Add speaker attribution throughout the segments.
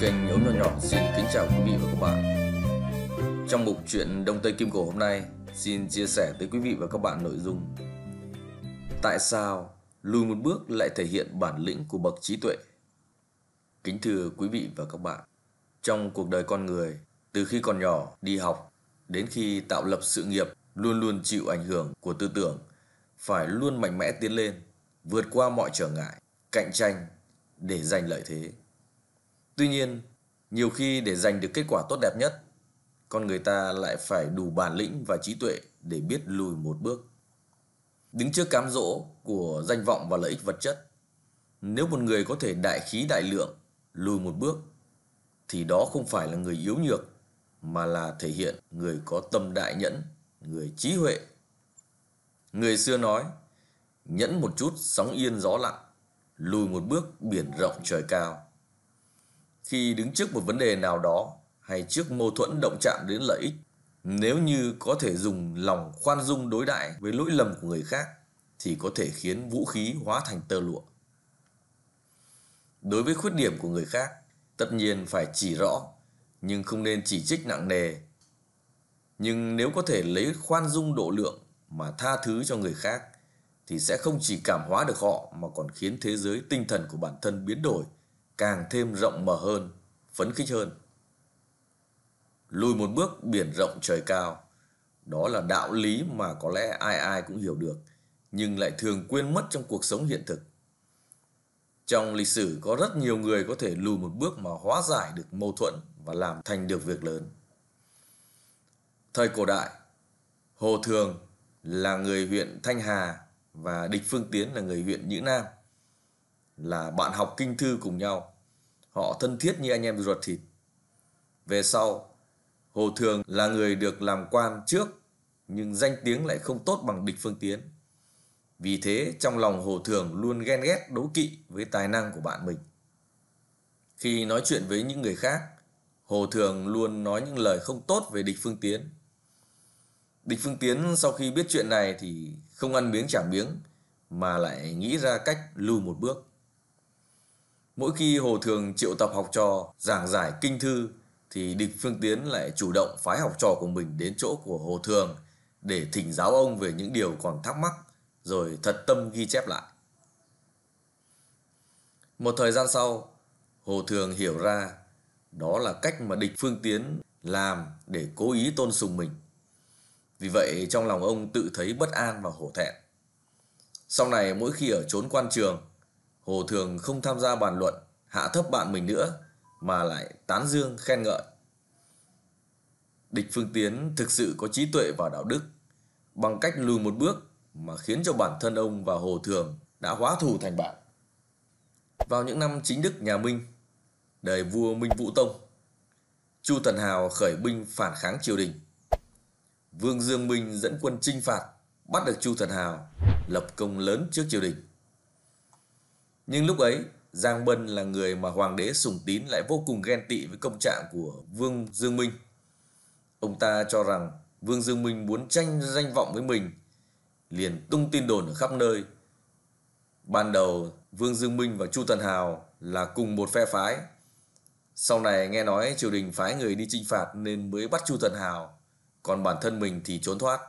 Speaker 1: Kênh Yếu Nhỏ Nhỏ xin kính chào quý vị và các bạn Trong mục chuyện Đông Tây Kim Cổ hôm nay Xin chia sẻ tới quý vị và các bạn nội dung Tại sao lùi một bước lại thể hiện bản lĩnh của bậc trí tuệ Kính thưa quý vị và các bạn Trong cuộc đời con người Từ khi còn nhỏ đi học Đến khi tạo lập sự nghiệp Luôn luôn chịu ảnh hưởng của tư tưởng Phải luôn mạnh mẽ tiến lên Vượt qua mọi trở ngại Cạnh tranh để giành lợi thế Tuy nhiên, nhiều khi để giành được kết quả tốt đẹp nhất, con người ta lại phải đủ bản lĩnh và trí tuệ để biết lùi một bước. Đứng trước cám dỗ của danh vọng và lợi ích vật chất, nếu một người có thể đại khí đại lượng, lùi một bước, thì đó không phải là người yếu nhược, mà là thể hiện người có tâm đại nhẫn, người trí huệ. Người xưa nói, nhẫn một chút sóng yên gió lặng, lùi một bước biển rộng trời cao khi đứng trước một vấn đề nào đó hay trước mâu thuẫn động chạm đến lợi ích nếu như có thể dùng lòng khoan dung đối đại với lỗi lầm của người khác thì có thể khiến vũ khí hóa thành tơ lụa đối với khuyết điểm của người khác tất nhiên phải chỉ rõ nhưng không nên chỉ trích nặng nề nhưng nếu có thể lấy khoan dung độ lượng mà tha thứ cho người khác thì sẽ không chỉ cảm hóa được họ mà còn khiến thế giới tinh thần của bản thân biến đổi càng thêm rộng mở hơn, phấn khích hơn. Lùi một bước biển rộng trời cao, đó là đạo lý mà có lẽ ai ai cũng hiểu được, nhưng lại thường quên mất trong cuộc sống hiện thực. Trong lịch sử có rất nhiều người có thể lùi một bước mà hóa giải được mâu thuẫn và làm thành được việc lớn. Thời cổ đại, Hồ Thường là người huyện Thanh Hà và Địch Phương Tiến là người huyện Nhữ Nam là bạn học kinh thư cùng nhau họ thân thiết như anh em ruột thịt về sau hồ thường là người được làm quan trước nhưng danh tiếng lại không tốt bằng địch phương tiến vì thế trong lòng hồ thường luôn ghen ghét đố kỵ với tài năng của bạn mình khi nói chuyện với những người khác hồ thường luôn nói những lời không tốt về địch phương tiến địch phương tiến sau khi biết chuyện này thì không ăn miếng trả miếng mà lại nghĩ ra cách lùi một bước Mỗi khi Hồ Thường triệu tập học trò giảng giải kinh thư thì Địch Phương Tiến lại chủ động phái học trò của mình đến chỗ của Hồ Thường để thỉnh giáo ông về những điều còn thắc mắc rồi thật tâm ghi chép lại. Một thời gian sau, Hồ Thường hiểu ra đó là cách mà Địch Phương Tiến làm để cố ý tôn sùng mình. Vì vậy trong lòng ông tự thấy bất an và hổ thẹn. Sau này mỗi khi ở trốn quan trường, Hồ Thường không tham gia bàn luận, hạ thấp bạn mình nữa, mà lại tán dương khen ngợi. Địch Phương Tiến thực sự có trí tuệ và đạo đức, bằng cách lùi một bước mà khiến cho bản thân ông và Hồ Thường đã hóa thù thành bạn. Vào những năm chính đức nhà Minh, đời vua Minh Vũ Tông, Chu Tần Hào khởi binh phản kháng triều đình. Vương Dương Minh dẫn quân chinh phạt, bắt được Chu Tần Hào, lập công lớn trước triều đình. Nhưng lúc ấy, Giang Bân là người mà hoàng đế sùng tín lại vô cùng ghen tị với công trạng của Vương Dương Minh. Ông ta cho rằng Vương Dương Minh muốn tranh danh vọng với mình, liền tung tin đồn ở khắp nơi. Ban đầu, Vương Dương Minh và Chu Tần Hào là cùng một phe phái. Sau này nghe nói triều đình phái người đi chinh phạt nên mới bắt Chu Tần Hào, còn bản thân mình thì trốn thoát.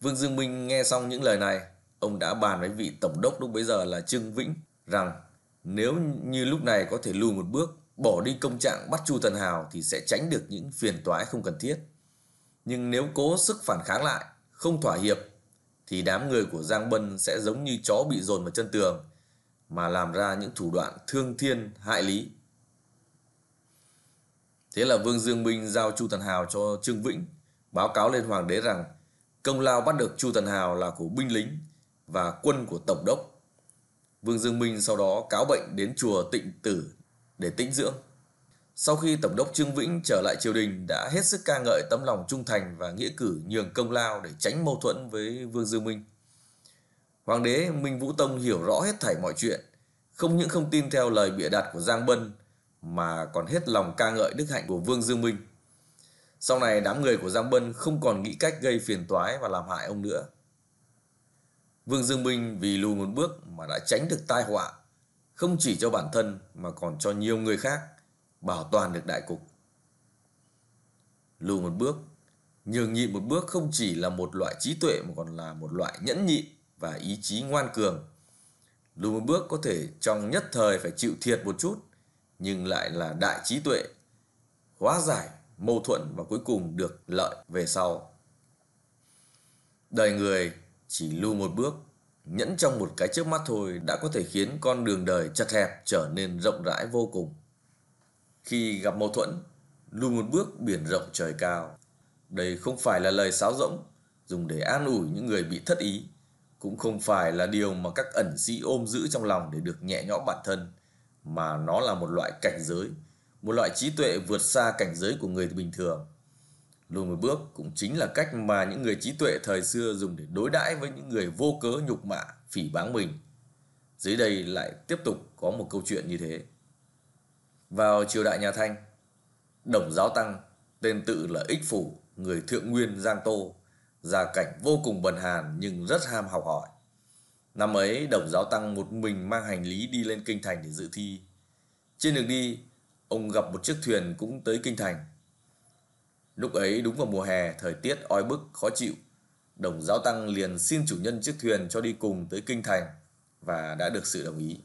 Speaker 1: Vương Dương Minh nghe xong những lời này ông đã bàn với vị tổng đốc lúc bấy giờ là Trương Vĩnh rằng nếu như lúc này có thể lùi một bước, bỏ đi công trạng bắt Chu Tần Hào thì sẽ tránh được những phiền toái không cần thiết. Nhưng nếu cố sức phản kháng lại, không thỏa hiệp, thì đám người của Giang Bân sẽ giống như chó bị dồn vào chân tường, mà làm ra những thủ đoạn thương thiên hại lý. Thế là Vương Dương Minh giao Chu Tần Hào cho Trương Vĩnh, báo cáo lên hoàng đế rằng công lao bắt được Chu Tần Hào là của binh lính và quân của Tổng đốc. Vương Dương Minh sau đó cáo bệnh đến chùa Tịnh Tử để tĩnh dưỡng. Sau khi Tổng đốc Trương Vĩnh trở lại triều đình đã hết sức ca ngợi tấm lòng trung thành và nghĩa cử nhường công lao để tránh mâu thuẫn với Vương Dương Minh. Hoàng đế Minh Vũ Tông hiểu rõ hết thảy mọi chuyện, không những không tin theo lời bịa đặt của Giang Bân mà còn hết lòng ca ngợi đức hạnh của Vương Dương Minh. Sau này đám người của Giang Bân không còn nghĩ cách gây phiền toái và làm hại ông nữa. Vương Dương Minh vì lùi một bước mà đã tránh được tai họa, không chỉ cho bản thân mà còn cho nhiều người khác, bảo toàn được đại cục. Lùi một bước, nhường nhịn một bước không chỉ là một loại trí tuệ mà còn là một loại nhẫn nhịn và ý chí ngoan cường. Lùi một bước có thể trong nhất thời phải chịu thiệt một chút, nhưng lại là đại trí tuệ, hóa giải mâu thuẫn và cuối cùng được lợi về sau. Đời người chỉ lưu một bước, nhẫn trong một cái trước mắt thôi đã có thể khiến con đường đời chật hẹp trở nên rộng rãi vô cùng. Khi gặp mâu thuẫn, lùi một bước biển rộng trời cao. Đây không phải là lời sáo rỗng, dùng để an ủi những người bị thất ý. Cũng không phải là điều mà các ẩn sĩ ôm giữ trong lòng để được nhẹ nhõm bản thân, mà nó là một loại cảnh giới, một loại trí tuệ vượt xa cảnh giới của người bình thường. Lùi một bước cũng chính là cách mà những người trí tuệ thời xưa dùng để đối đãi với những người vô cớ nhục mạ, phỉ báng mình. Dưới đây lại tiếp tục có một câu chuyện như thế. Vào triều đại nhà Thanh, Đồng Giáo Tăng, tên tự là Ích Phủ, người thượng nguyên Giang Tô, gia cảnh vô cùng bần hàn nhưng rất ham học hỏi. Năm ấy, Đồng Giáo Tăng một mình mang hành lý đi lên Kinh Thành để dự thi. Trên đường đi, ông gặp một chiếc thuyền cũng tới Kinh Thành – Lúc ấy đúng vào mùa hè, thời tiết oi bức, khó chịu. Đồng Giáo Tăng liền xin chủ nhân chiếc thuyền cho đi cùng tới Kinh Thành và đã được sự đồng ý.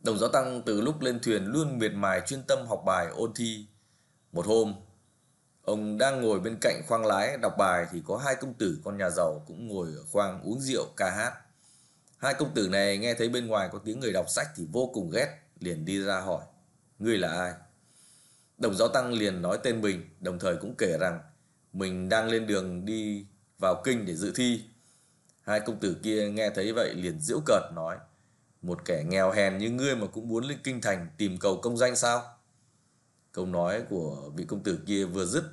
Speaker 1: Đồng Giáo Tăng từ lúc lên thuyền luôn miệt mài chuyên tâm học bài ôn thi. Một hôm, ông đang ngồi bên cạnh khoang lái đọc bài thì có hai công tử con nhà giàu cũng ngồi ở khoang uống rượu ca hát. Hai công tử này nghe thấy bên ngoài có tiếng người đọc sách thì vô cùng ghét, liền đi ra hỏi, ngươi là ai? Đồng Giáo Tăng liền nói tên mình, đồng thời cũng kể rằng mình đang lên đường đi vào kinh để dự thi. Hai công tử kia nghe thấy vậy liền giễu cợt nói, một kẻ nghèo hèn như ngươi mà cũng muốn lên kinh thành tìm cầu công danh sao? Câu nói của vị công tử kia vừa dứt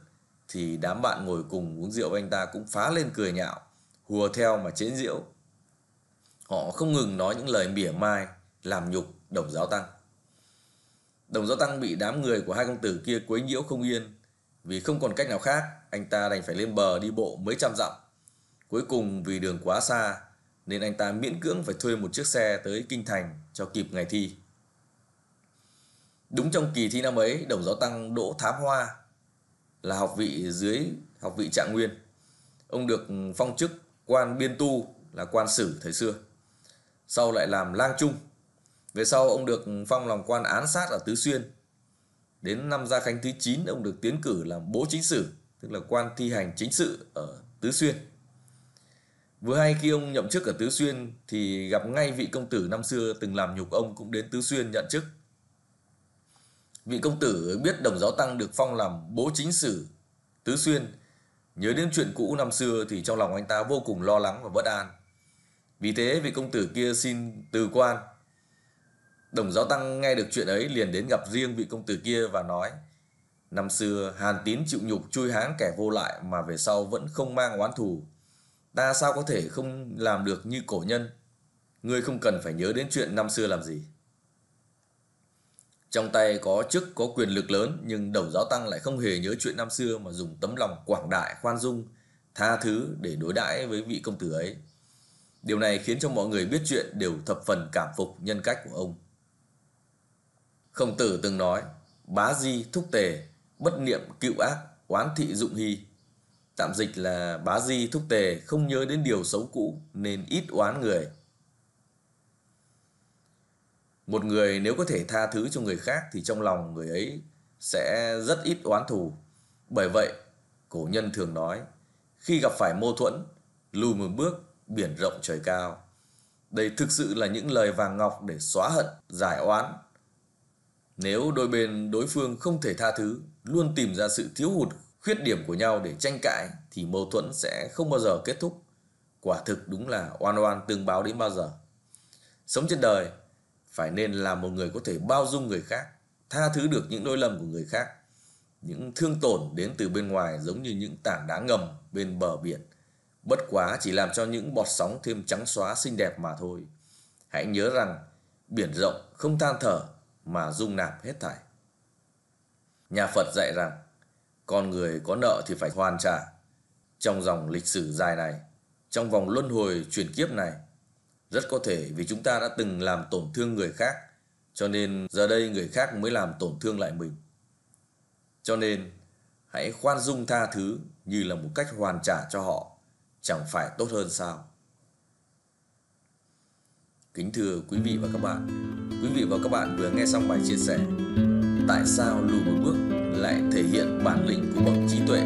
Speaker 1: thì đám bạn ngồi cùng uống rượu với anh ta cũng phá lên cười nhạo, hùa theo mà chế rượu. Họ không ngừng nói những lời mỉa mai, làm nhục đồng giáo tăng. Đồng Giáo Tăng bị đám người của hai công tử kia quấy nhiễu không yên. Vì không còn cách nào khác, anh ta đành phải lên bờ đi bộ mấy trăm dặm. Cuối cùng vì đường quá xa, nên anh ta miễn cưỡng phải thuê một chiếc xe tới Kinh Thành cho kịp ngày thi. Đúng trong kỳ thi năm ấy, Đồng Giáo Tăng Đỗ Thám Hoa là học vị dưới học vị trạng nguyên. Ông được phong chức quan biên tu là quan sử thời xưa. Sau lại làm lang trung về sau ông được phong làm quan án sát ở Tứ Xuyên. Đến năm Gia Khánh thứ 9 ông được tiến cử làm bố chính sử, tức là quan thi hành chính sự ở Tứ Xuyên. Vừa hay khi ông nhậm chức ở Tứ Xuyên thì gặp ngay vị công tử năm xưa từng làm nhục ông cũng đến Tứ Xuyên nhận chức. Vị công tử biết đồng giáo tăng được phong làm bố chính sử Tứ Xuyên, nhớ đến chuyện cũ năm xưa thì trong lòng anh ta vô cùng lo lắng và bất an. Vì thế vị công tử kia xin từ quan Đồng giáo tăng nghe được chuyện ấy liền đến gặp riêng vị công tử kia và nói Năm xưa Hàn Tín chịu nhục chui háng kẻ vô lại mà về sau vẫn không mang oán thù Ta sao có thể không làm được như cổ nhân Ngươi không cần phải nhớ đến chuyện năm xưa làm gì Trong tay có chức có quyền lực lớn Nhưng đồng giáo tăng lại không hề nhớ chuyện năm xưa Mà dùng tấm lòng quảng đại khoan dung Tha thứ để đối đãi với vị công tử ấy Điều này khiến cho mọi người biết chuyện đều thập phần cảm phục nhân cách của ông Khổng tử từng nói, bá di thúc tề, bất niệm cựu ác, oán thị dụng hy. Tạm dịch là bá di thúc tề không nhớ đến điều xấu cũ nên ít oán người. Một người nếu có thể tha thứ cho người khác thì trong lòng người ấy sẽ rất ít oán thù. Bởi vậy, cổ nhân thường nói, khi gặp phải mâu thuẫn, lùi một bước, biển rộng trời cao. Đây thực sự là những lời vàng ngọc để xóa hận, giải oán nếu đôi bên đối phương không thể tha thứ, luôn tìm ra sự thiếu hụt, khuyết điểm của nhau để tranh cãi thì mâu thuẫn sẽ không bao giờ kết thúc. Quả thực đúng là oan oan tương báo đến bao giờ. Sống trên đời, phải nên là một người có thể bao dung người khác, tha thứ được những lỗi lầm của người khác. Những thương tổn đến từ bên ngoài giống như những tảng đá ngầm bên bờ biển. Bất quá chỉ làm cho những bọt sóng thêm trắng xóa xinh đẹp mà thôi. Hãy nhớ rằng biển rộng không than thở mà dung nạp hết thảy. Nhà Phật dạy rằng, con người có nợ thì phải hoàn trả. Trong dòng lịch sử dài này, trong vòng luân hồi chuyển kiếp này, rất có thể vì chúng ta đã từng làm tổn thương người khác, cho nên giờ đây người khác mới làm tổn thương lại mình. Cho nên, hãy khoan dung tha thứ như là một cách hoàn trả cho họ, chẳng phải tốt hơn sao? Kính thưa quý vị và các bạn, quý vị và các bạn vừa nghe xong bài chia sẻ Tại sao lùi một bước lại thể hiện bản lĩnh của bậc trí tuệ?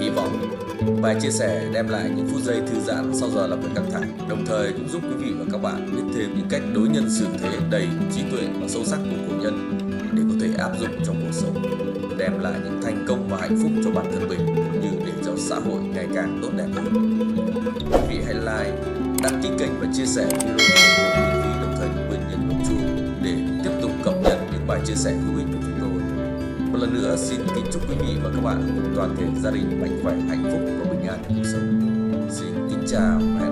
Speaker 1: Hy vọng bài chia sẻ đem lại những phút giây thư giãn sau giờ làm việc căng thẳng, đồng thời cũng giúp quý vị và các bạn biết thêm những cách đối nhân xử thế đầy trí tuệ và sâu sắc của cổ nhân để có thể áp dụng trong cuộc sống, đem lại những thành công và hạnh phúc cho bản thân mình cũng như để cho xã hội ngày càng tốt đẹp hơn. Quý vị hãy like đăng ký kênh và chia sẻ video ủng hộ miễn phí đồng thời đừng quên nhấn nút chuông để tiếp tục cập nhật những bài chia sẻ hữu ích của chúng tôi. Một lần nữa xin kính chúc quý vị và các bạn cùng toàn thể gia đình mạnh khỏe, hạnh phúc và bình an trong cuộc sống. Xin kính chào và hẹn